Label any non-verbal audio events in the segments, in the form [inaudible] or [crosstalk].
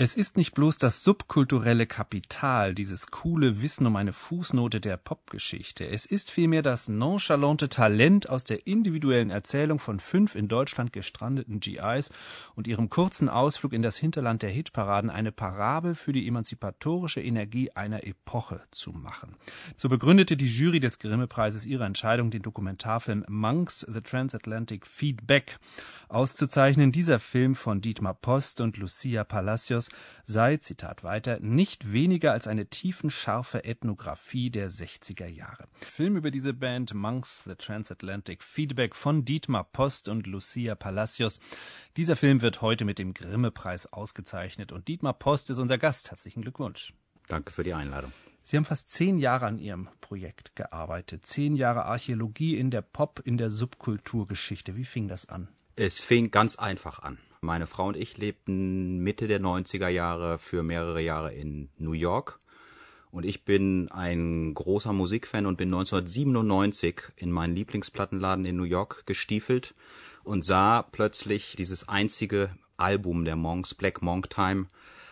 Es ist nicht bloß das subkulturelle Kapital, dieses coole Wissen um eine Fußnote der Popgeschichte. Es ist vielmehr das nonchalante Talent aus der individuellen Erzählung von fünf in Deutschland gestrandeten GIs und ihrem kurzen Ausflug in das Hinterland der Hitparaden eine Parabel für die emanzipatorische Energie einer Epoche zu machen. So begründete die Jury des Grimme-Preises ihre Entscheidung, den Dokumentarfilm Monks The Transatlantic Feedback auszuzeichnen. Dieser Film von Dietmar Post und Lucia Palacios sei, Zitat weiter, nicht weniger als eine tiefenscharfe Ethnographie der 60er Jahre. Film über diese Band Monks The Transatlantic Feedback von Dietmar Post und Lucia Palacios. Dieser Film wird heute mit dem Grimme-Preis ausgezeichnet und Dietmar Post ist unser Gast. Herzlichen Glückwunsch. Danke für die Einladung. Sie haben fast zehn Jahre an Ihrem Projekt gearbeitet. Zehn Jahre Archäologie in der Pop, in der Subkulturgeschichte. Wie fing das an? Es fing ganz einfach an. Meine Frau und ich lebten Mitte der 90er Jahre für mehrere Jahre in New York. Und ich bin ein großer Musikfan und bin 1997 in meinen Lieblingsplattenladen in New York gestiefelt und sah plötzlich dieses einzige Album der Monks, Black Monk Time,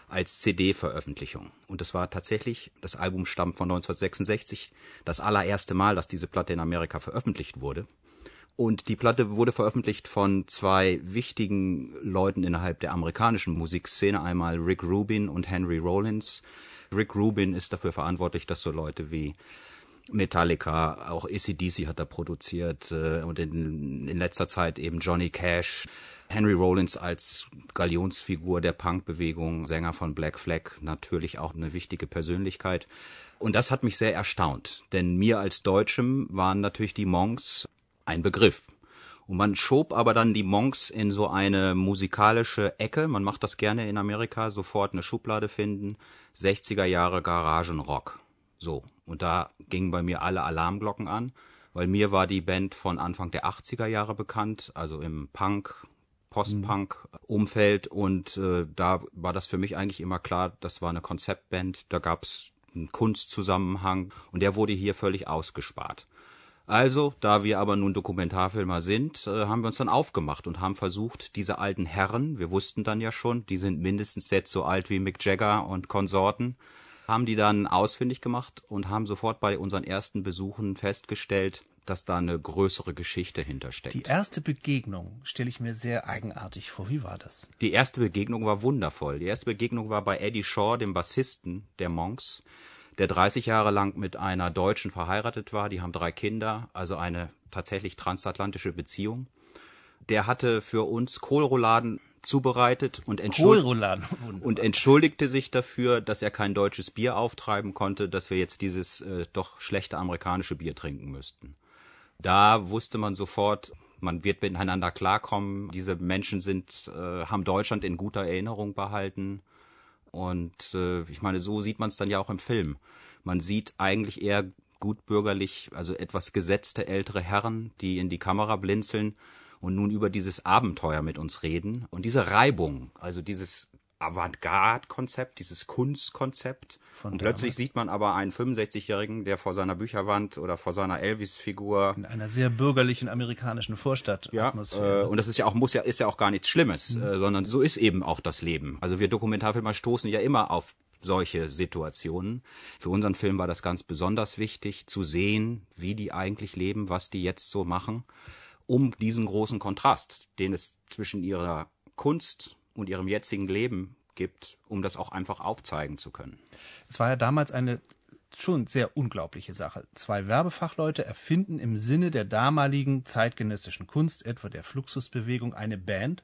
als CD-Veröffentlichung. Und es war tatsächlich, das Album stammt von 1966, das allererste Mal, dass diese Platte in Amerika veröffentlicht wurde. Und die Platte wurde veröffentlicht von zwei wichtigen Leuten innerhalb der amerikanischen Musikszene, einmal Rick Rubin und Henry Rollins. Rick Rubin ist dafür verantwortlich, dass so Leute wie Metallica, auch ACDC hat er produziert äh, und in, in letzter Zeit eben Johnny Cash, Henry Rollins als Galionsfigur der Punkbewegung, Sänger von Black Flag, natürlich auch eine wichtige Persönlichkeit. Und das hat mich sehr erstaunt, denn mir als Deutschem waren natürlich die Monks ein Begriff. Und man schob aber dann die Monks in so eine musikalische Ecke. Man macht das gerne in Amerika, sofort eine Schublade finden. 60er Jahre Garagenrock. So. Und da gingen bei mir alle Alarmglocken an, weil mir war die Band von Anfang der 80er Jahre bekannt, also im Punk, Postpunk mhm. umfeld Und äh, da war das für mich eigentlich immer klar, das war eine Konzeptband, da gab's einen Kunstzusammenhang und der wurde hier völlig ausgespart. Also, da wir aber nun Dokumentarfilmer sind, äh, haben wir uns dann aufgemacht und haben versucht, diese alten Herren, wir wussten dann ja schon, die sind mindestens jetzt so alt wie Mick Jagger und Konsorten, haben die dann ausfindig gemacht und haben sofort bei unseren ersten Besuchen festgestellt, dass da eine größere Geschichte hintersteckt. Die erste Begegnung stelle ich mir sehr eigenartig vor. Wie war das? Die erste Begegnung war wundervoll. Die erste Begegnung war bei Eddie Shaw, dem Bassisten der Monks der 30 Jahre lang mit einer Deutschen verheiratet war. Die haben drei Kinder, also eine tatsächlich transatlantische Beziehung. Der hatte für uns Kohlrouladen zubereitet und, entschuld [laughs] und, entschuldigte sich dafür, dass er kein deutsches Bier auftreiben konnte, dass wir jetzt dieses äh, doch schlechte amerikanische Bier trinken müssten. Da wusste man sofort, man wird miteinander klarkommen. Diese Menschen sind, äh, haben Deutschland in guter Erinnerung behalten. Und äh, ich meine, so sieht man es dann ja auch im Film. Man sieht eigentlich eher gutbürgerlich, also etwas gesetzte ältere Herren, die in die Kamera blinzeln und nun über dieses Abenteuer mit uns reden. Und diese Reibung, also dieses Avantgarde-Konzept, dieses Kunstkonzept. Von und plötzlich sieht man aber einen 65-Jährigen, der vor seiner Bücherwand oder vor seiner Elvis-Figur in einer sehr bürgerlichen amerikanischen Vorstadt ja, äh, und das ist ja auch muss ja ist ja auch gar nichts Schlimmes, mhm. äh, sondern so ist eben auch das Leben. Also wir Dokumentarfilmer stoßen ja immer auf solche Situationen. Für unseren Film war das ganz besonders wichtig zu sehen, wie die eigentlich leben, was die jetzt so machen, um diesen großen Kontrast, den es zwischen ihrer Kunst und ihrem jetzigen Leben gibt, um das auch einfach aufzeigen zu können. Es war ja damals eine schon sehr unglaubliche Sache. Zwei Werbefachleute erfinden im Sinne der damaligen zeitgenössischen Kunst, etwa der Fluxusbewegung, eine Band,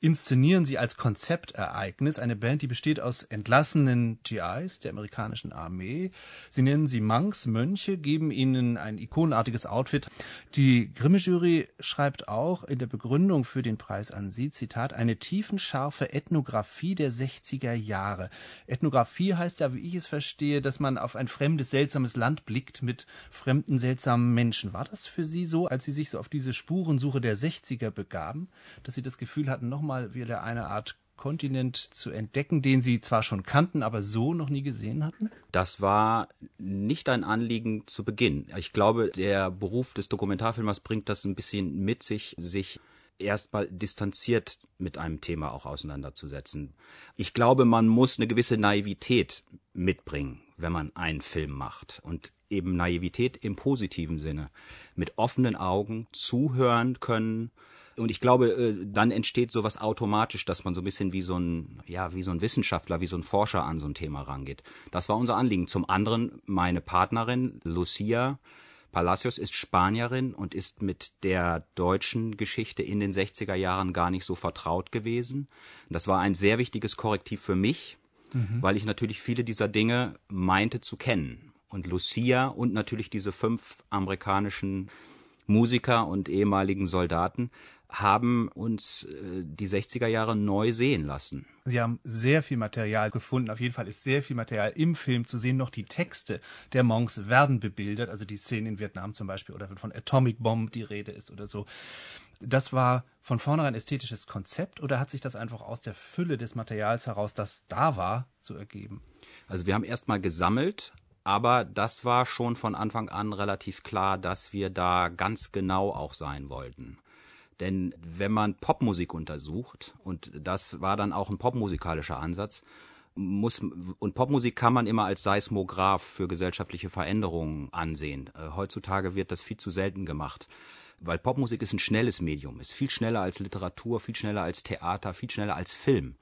inszenieren sie als Konzeptereignis eine Band, die besteht aus entlassenen GIs der amerikanischen Armee. Sie nennen sie Monks, Mönche, geben ihnen ein ikonartiges Outfit. Die Grimme-Jury schreibt auch in der Begründung für den Preis an sie, Zitat, eine tiefenscharfe Ethnographie der 60er Jahre. Ethnographie heißt ja, wie ich es verstehe, dass man auf ein fremdes, seltsames Land blickt mit fremden, seltsamen Menschen. War das für Sie so, als Sie sich so auf diese Spurensuche der 60er begaben, dass Sie das Gefühl hatten, nochmal nochmal wieder eine Art Kontinent zu entdecken, den sie zwar schon kannten, aber so noch nie gesehen hatten? Das war nicht ein Anliegen zu Beginn. Ich glaube, der Beruf des Dokumentarfilmers bringt das ein bisschen mit sich, sich erstmal distanziert mit einem Thema auch auseinanderzusetzen. Ich glaube, man muss eine gewisse Naivität mitbringen, wenn man einen Film macht. Und eben Naivität im positiven Sinne. Mit offenen Augen zuhören können, und ich glaube, äh, dann entsteht sowas automatisch, dass man so ein bisschen wie so ein, ja, wie so ein Wissenschaftler, wie so ein Forscher an so ein Thema rangeht. Das war unser Anliegen. Zum anderen, meine Partnerin, Lucia Palacios, ist Spanierin und ist mit der deutschen Geschichte in den 60er Jahren gar nicht so vertraut gewesen. Das war ein sehr wichtiges Korrektiv für mich, mhm. weil ich natürlich viele dieser Dinge meinte zu kennen. Und Lucia und natürlich diese fünf amerikanischen Musiker und ehemaligen Soldaten, haben uns äh, die 60er Jahre neu sehen lassen. Sie haben sehr viel Material gefunden. Auf jeden Fall ist sehr viel Material im Film zu sehen. Noch die Texte der Monks werden bebildert, also die Szenen in Vietnam zum Beispiel oder wenn von Atomic Bomb die Rede ist oder so. Das war von vornherein ästhetisches Konzept oder hat sich das einfach aus der Fülle des Materials heraus, das da war, so ergeben? Also wir haben erstmal gesammelt, aber das war schon von Anfang an relativ klar, dass wir da ganz genau auch sein wollten. Denn wenn man Popmusik untersucht, und das war dann auch ein popmusikalischer Ansatz, muss, und Popmusik kann man immer als Seismograph für gesellschaftliche Veränderungen ansehen. Äh, heutzutage wird das viel zu selten gemacht weil Popmusik ist ein schnelles Medium, ist viel schneller als Literatur, viel schneller als Theater, viel schneller als Film.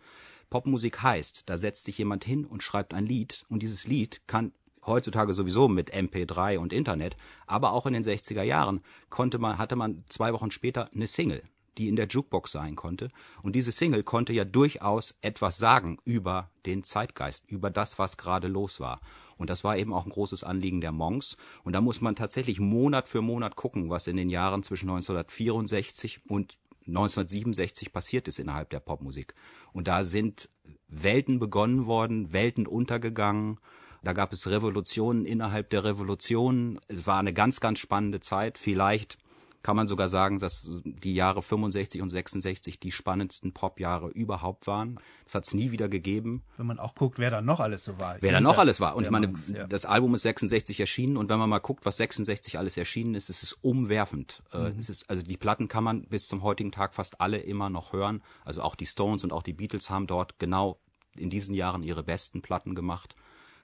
Popmusik heißt, da setzt sich jemand hin und schreibt ein Lied und dieses Lied kann heutzutage sowieso mit MP3 und Internet, aber auch in den 60er Jahren konnte man, hatte man zwei Wochen später eine Single, die in der Jukebox sein konnte. Und diese Single konnte ja durchaus etwas sagen über den Zeitgeist, über das, was gerade los war. Und das war eben auch ein großes Anliegen der Monks. Und da muss man tatsächlich Monat für Monat gucken, was in den Jahren zwischen 1964 und 1967 passiert ist innerhalb der Popmusik. Und da sind Welten begonnen worden, Welten untergegangen. Da gab es Revolutionen innerhalb der Revolutionen. Es war eine ganz, ganz spannende Zeit. Vielleicht kann man sogar sagen, dass die Jahre 65 und 66 die spannendsten Popjahre überhaupt waren. Das hat es nie wieder gegeben. Wenn man auch guckt, wer da noch alles so war. Wer da noch alles war. Und ich meine, ja. das Album ist 66 erschienen und wenn man mal guckt, was 66 alles erschienen ist, ist es umwerfend. Äh, mhm. Es ist, also die Platten kann man bis zum heutigen Tag fast alle immer noch hören. Also auch die Stones und auch die Beatles haben dort genau in diesen Jahren ihre besten Platten gemacht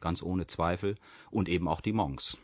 ganz ohne Zweifel, und eben auch die Monks